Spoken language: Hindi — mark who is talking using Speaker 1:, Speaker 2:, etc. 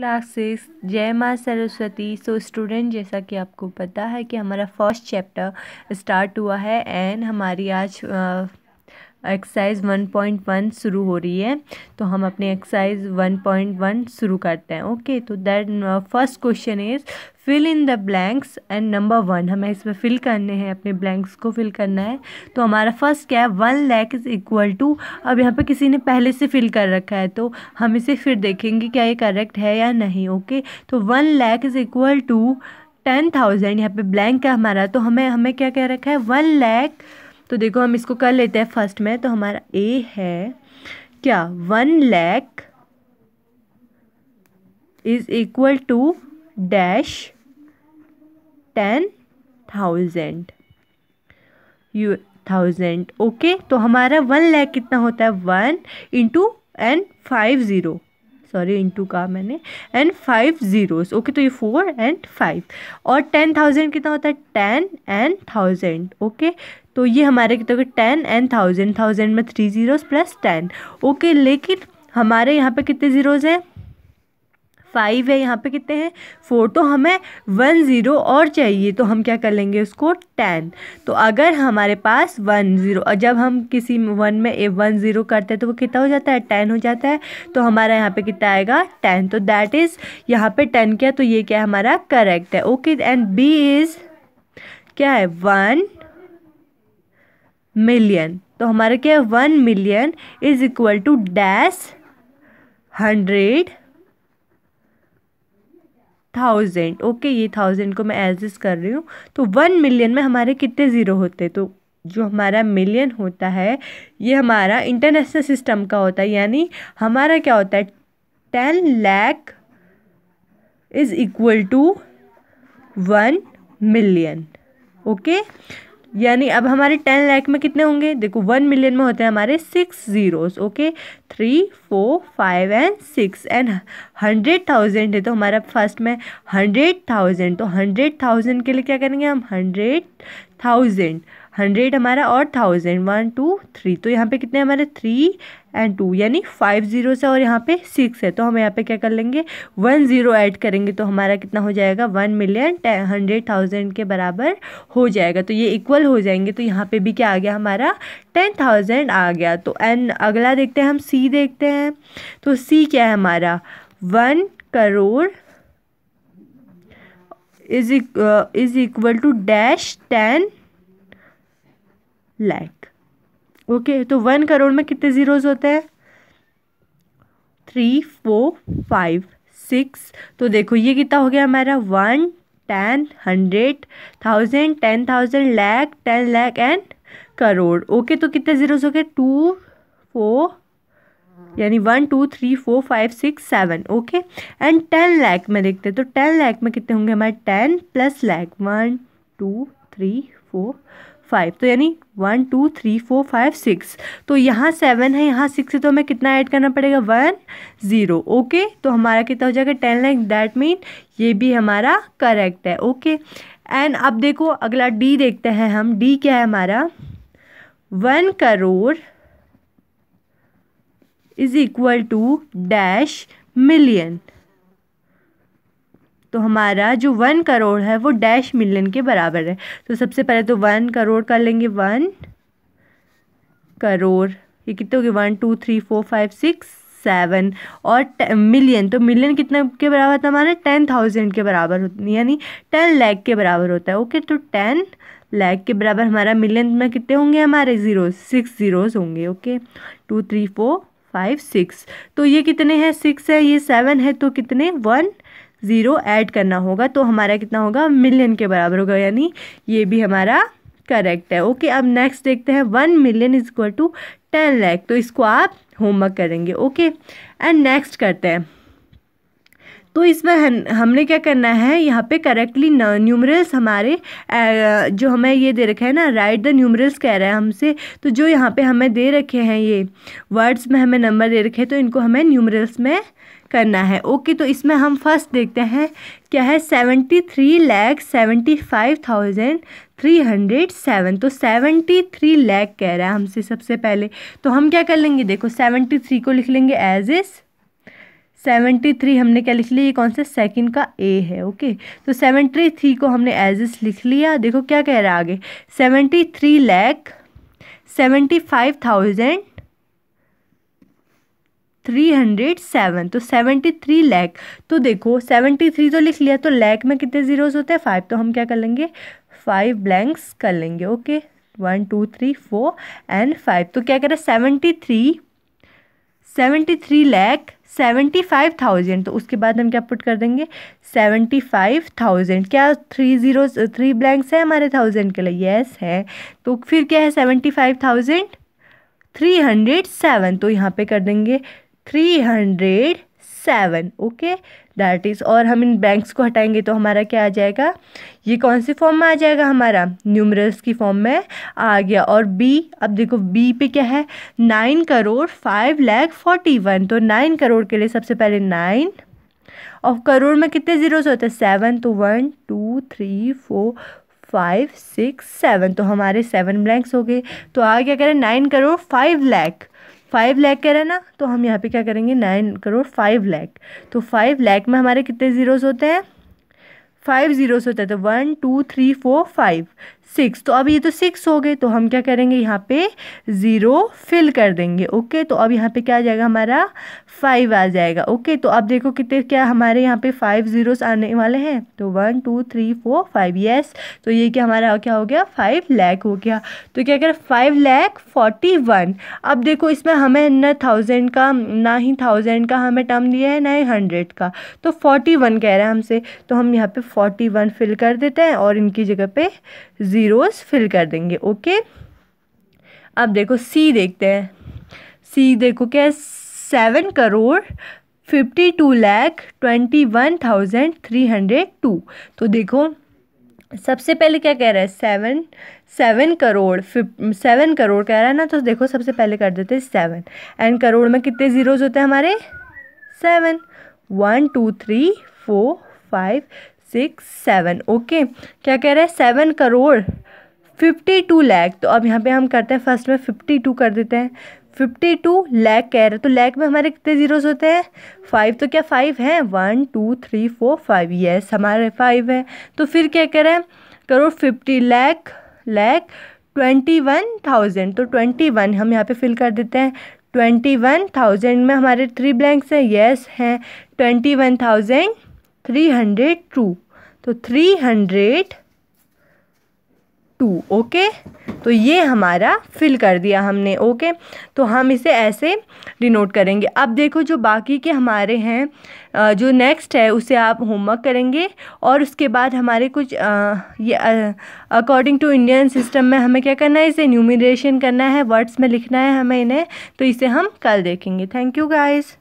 Speaker 1: क्लासेस जय माँ सरस्वती सो स्टूडेंट जैसा कि आपको पता है कि हमारा फर्स्ट चैप्टर स्टार्ट हुआ है एंड हमारी आज एक्सरसाइज वन पॉइंट वन शुरू हो रही है तो हम अपने एक्सरसाइज वन पॉइंट वन शुरू करते हैं ओके तो that first question is fill in the blanks and number one हमें इसमें फिल करने हैं अपने ब्लैंक्स को फिल करना है तो हमारा फर्स्ट क्या है one lakh is equal to अब यहाँ पर किसी ने पहले से फिल कर रखा है तो हम इसे फिर देखेंगे क्या ये करेक्ट है या नहीं ओके तो one lakh is equal to ten thousand यहाँ पे ब्लैंक है हमारा तो हमें हमें क्या कह रखा है वन लैख तो देखो हम इसको कर लेते हैं फर्स्ट में तो हमारा ए है क्या one lakh is equal to dash ten thousand यू थाउजेंड ओके तो हमारा वन लैख कितना होता है one into and five zero sorry into का मैंने एंड फाइव ज़ीरोज़ ओके तो ये फोर एंड फाइव और टेन थाउजेंड कितना होता है टेन एंड थाउजेंड ओके तो ये हमारे कितना होगा टेन एंड थाउजेंड थाउजेंड में three zeros plus ten okay लेकिन हमारे यहाँ पे कितने ज़ीरोज़ हैं फाइव है यहाँ पे कितने हैं फोर तो हमें वन ज़ीरो और चाहिए तो हम क्या कर लेंगे उसको टेन तो अगर हमारे पास वन ज़ीरो और जब हम किसी वन में ए वन ज़ीरो करते हैं तो वो कितना हो जाता है टेन हो जाता है तो हमारा यहाँ पे कितना आएगा टेन तो दैट इज़ यहाँ पे टेन क्या तो ये क्या हमारा करेक्ट है ओके एंड बी इज़ क्या है वन मिलियन तो हमारा क्या है one million is equal to dash hundred thousand okay ये थाउजेंड को मैं एडजस्ट कर रही हूँ तो वन मिलियन में हमारे कितने ज़ीरो होते तो जो हमारा मिलियन होता है ये हमारा इंटरनेशनल सिस्टम का होता है यानी हमारा क्या होता है ten lakh is equal to one million okay यानी अब हमारे टेन लाख में कितने होंगे देखो वन मिलियन में होते हैं हमारे six zeros okay three four five and six and hundred thousand है तो हमारा फर्स्ट में हंड्रेड थाउजेंड तो हंड्रेड थाउजेंड के लिए क्या करेंगे हम हंड्रेड थाउजेंड हंड्रेड हमारा और थाउजेंड वन टू थ्री तो यहाँ पे कितने हमारे थ्री एंड टू यानी फाइव जीरो से और यहाँ पे सिक्स है तो हम यहाँ पे क्या कर लेंगे वन ज़ीरो ऐड करेंगे तो हमारा कितना हो जाएगा वन मिलियन हंड्रेड थाउजेंड के बराबर हो जाएगा तो ये इक्वल हो जाएंगे तो यहाँ पे भी क्या आ गया हमारा टेन थाउजेंड आ गया तो एंड अगला देखते हैं हम सी देखते हैं तो सी क्या है हमारा one crore is is equal to dash ten lakh okay तो वन करोड़ में कितने ज़ीरोज़ होते हैं थ्री फोर फाइव सिक्स तो देखो ये कितना हो गया हमारा one ten hundred thousand ten thousand lakh ten lakh and crore okay तो कितने ज़ीरोज़ हो गए टू फोर यानी one two three four five six seven okay and ten lakh में देखते हैं तो टेन लैख में कितने होंगे हमारे ten plus lakh one two three four five तो यानी one two three four five six तो यहाँ सेवन है यहाँ सिक्स है तो हमें कितना ऐड करना पड़ेगा वन ज़ीरो ओके तो हमारा कितना हो जाएगा टेन लाख दैट मीन ये भी हमारा करेक्ट है ओके एंड अब देखो अगला डी देखते हैं हम डी क्या है हमारा one crore is equal to dash million तो हमारा जो वन करोड़ है वो डैश मिलियन के बराबर है तो सबसे पहले तो वन करोड़ कर लेंगे वन करोड़ ये कितने हो गए one two three four five six seven और मिलियन तो मिलियन कितना के बराबर होता है हमारा टेन थाउजेंड के बराबर यानी टेन लैख के बराबर होता है ओके तो टेन लैख के बराबर हमारा मिलियन में कितने होंगे हमारे ज़ीरो सिक्स ज़ीरोज़ होंगे okay two three four five six तो ये कितने हैं सिक्स है ये सेवन है तो कितने वन ज़ीरो ऐड करना होगा तो हमारा कितना होगा मिलियन के बराबर होगा यानी ये भी हमारा करेक्ट है ओके अब नेक्स्ट देखते हैं one million is equal to ten lakh तो इसको आप होमवर्क करेंगे ओके एंड नेक्स्ट करते हैं तो इसमें हमने क्या करना है यहाँ पे करेक्टली न्यूमरल्स हमारे जो हमें ये दे रखा है ना राइट द न्यूमरल्स कह रहा है हमसे तो जो यहाँ पे हमें दे रखे हैं ये वर्ड्स में हमें नंबर दे रखे हैं तो इनको हमें न्यूमरल्स में करना है ओके तो इसमें हम फर्स्ट देखते हैं क्या है seventy three lakh seventy five thousand three hundred seven तो सेवेंटी थ्री लैख कह रहा है हमसे सबसे पहले तो हम क्या कर लेंगे देखो सेवेंटी थ्री को लिख लेंगे एज इस सेवेंटी थ्री हमने क्या लिख लिया ये कौन सा सेकंड का ए है ओके तो सेवेंटी थ्री को हमने एज इस लिख लिया देखो क्या कह रहा है आगे seventy three lakh seventy five thousand three hundred seven तो सेवेंटी थ्री लैख तो देखो सेवेंटी थ्री तो लिख लिया तो लैख में कितने ज़ीरोज़ होते हैं फाइव तो हम क्या कर लेंगे फाइव ब्लैंक्स कर लेंगे okay one two three four and five तो क्या करें seventy three seventy three lakh seventy five thousand तो उसके बाद हम क्या पुट कर देंगे सेवेंटी फाइव थाउजेंड क्या थ्री ज़ीरो थ्री ब्लैंक्स हैं हमारे थाउजेंड के लिए येस है तो फिर क्या है seventy five thousand three hundred seven तो यहाँ पे कर देंगे three hundred seven okay that is और हम इन बैंक्स को हटाएंगे तो हमारा क्या आ जाएगा ये कौन सी फॉर्म में आ जाएगा हमारा न्यूमरस की फॉर्म में आ गया और बी अब देखो बी पे क्या है nine crore five lakh forty one तो नाइन करोड़ के लिए सबसे पहले नाइन और करोड़ में कितने ज़ीरोस होते हैं सेवन तो one two three four five six seven तो हमारे सेवन ब्लैंक्स हो गए तो आगे क्या करें nine crore five lakh five lakh कह रहे हैं ना तो हम यहाँ पे क्या करेंगे नाइन करोड़ फाइव लैख तो फाइव लैख में हमारे कितने ज़ीरोज़ होते हैं फाइव जीरोज़ होते हैं तो one two three four five six तो अब ये तो सिक्स हो गए तो हम क्या करेंगे यहाँ पे ज़ीरो फिल कर देंगे ओके तो अब यहाँ पे क्या आ जाएगा हमारा फाइव आ जाएगा ओके तो अब देखो कितने क्या हमारे यहाँ पे फाइव ज़ीरोस आने वाले हैं तो one two three four five yes तो ये क्या हमारा क्या हो गया फाइव लैख हो गया तो क्या करें फाइव लैख फोर्टी वन अब देखो इसमें हमें न थाउजेंड का ना ही थाउजेंड का हमें टर्म दिया है ना ही हंड्रेड का तो फोर्टी वन कह रहा है हमसे तो हम यहाँ पर फोर्टी वन फिल कर देते हैं और इनकी जगह पर जीरो ज़ीरोस फिल कर देंगे ओके अब देखो सी देखते हैं सी देखो क्या seven crore fifty two lakh twenty one thousand three hundred two तो देखो सबसे पहले क्या कह रहा है सेवन सेवन करोड़ फिफ सेवन करोड़ कह रहा है ना तो देखो सबसे पहले कर देते हैं सेवन एंड करोड़ में कितने ज़ीरोज़ होते हैं हमारे seven one two three four five six seven okay क्या कह रहा है seven crore fifty two lakh तो अब यहाँ पे हम करते हैं फर्स्ट में फिफ्टी टू कर देते हैं फिफ्टी टू लैख कह रहे हैं तो लैख में हमारे कितने जीरोस होते हैं फाइव तो क्या फाइव हैं one two three four five yes हमारे फाइव है तो फिर क्या कह रहे हैं crore fifty lakh lakh twenty one thousand तो ट्वेंटी वन हम यहाँ पे फिल कर देते हैं ट्वेंटी वन थाउजेंड में हमारे थ्री ब्लैंक्स हैं येस हैं twenty one thousand three hundred two तो थ्री हंड्रेड टू ओके तो ये हमारा फिल कर दिया हमने ओके तो हम इसे ऐसे डिनोट करेंगे अब देखो जो बाकी के हमारे हैं जो नेक्स्ट है उसे आप होमवर्क करेंगे और उसके बाद हमारे कुछ आ, ये अकॉर्डिंग टू इंडियन सिस्टम में हमें क्या करना है इसे न्यूमिनेशन करना है वर्ड्स में लिखना है हमें इन्हें तो इसे हम कल देखेंगे थैंक यू गाइज़